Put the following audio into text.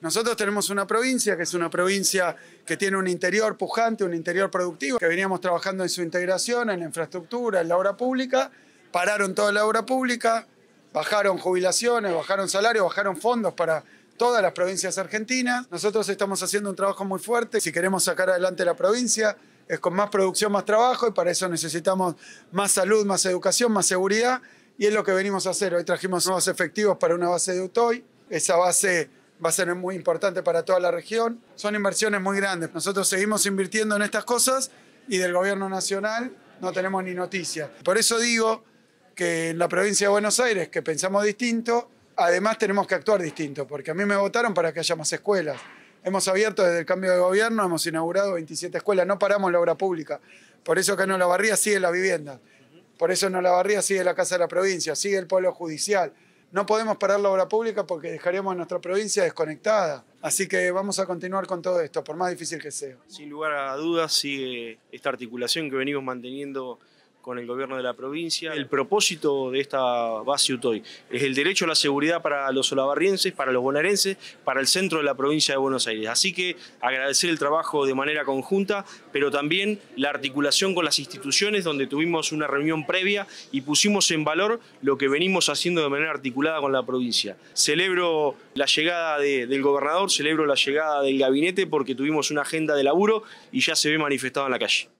Nosotros tenemos una provincia que es una provincia que tiene un interior pujante, un interior productivo, que veníamos trabajando en su integración, en la infraestructura, en la obra pública, pararon toda la obra pública, bajaron jubilaciones, bajaron salarios, bajaron fondos para todas las provincias argentinas. Nosotros estamos haciendo un trabajo muy fuerte. Si queremos sacar adelante la provincia, es con más producción, más trabajo y para eso necesitamos más salud, más educación, más seguridad y es lo que venimos a hacer. Hoy trajimos nuevos efectivos para una base de UTOI. Esa base va a ser muy importante para toda la región. Son inversiones muy grandes. Nosotros seguimos invirtiendo en estas cosas y del gobierno nacional no tenemos ni noticia. Por eso digo que en la provincia de Buenos Aires, que pensamos distinto, además tenemos que actuar distinto, porque a mí me votaron para que hayamos escuelas. Hemos abierto desde el cambio de gobierno, hemos inaugurado 27 escuelas, no paramos la obra pública. Por eso que en Olavarría sigue la vivienda, por eso en Olavarría sigue la Casa de la Provincia, sigue el Pueblo Judicial, no podemos parar la obra pública porque dejaríamos a nuestra provincia desconectada. Así que vamos a continuar con todo esto, por más difícil que sea. Sin lugar a dudas, sigue esta articulación que venimos manteniendo con el gobierno de la provincia. El propósito de esta base UTOI es el derecho a la seguridad para los olavarrienses, para los bonaerenses, para el centro de la provincia de Buenos Aires. Así que agradecer el trabajo de manera conjunta, pero también la articulación con las instituciones donde tuvimos una reunión previa y pusimos en valor lo que venimos haciendo de manera articulada con la provincia. Celebro la llegada del gobernador, celebro la llegada del gabinete porque tuvimos una agenda de laburo y ya se ve manifestado en la calle.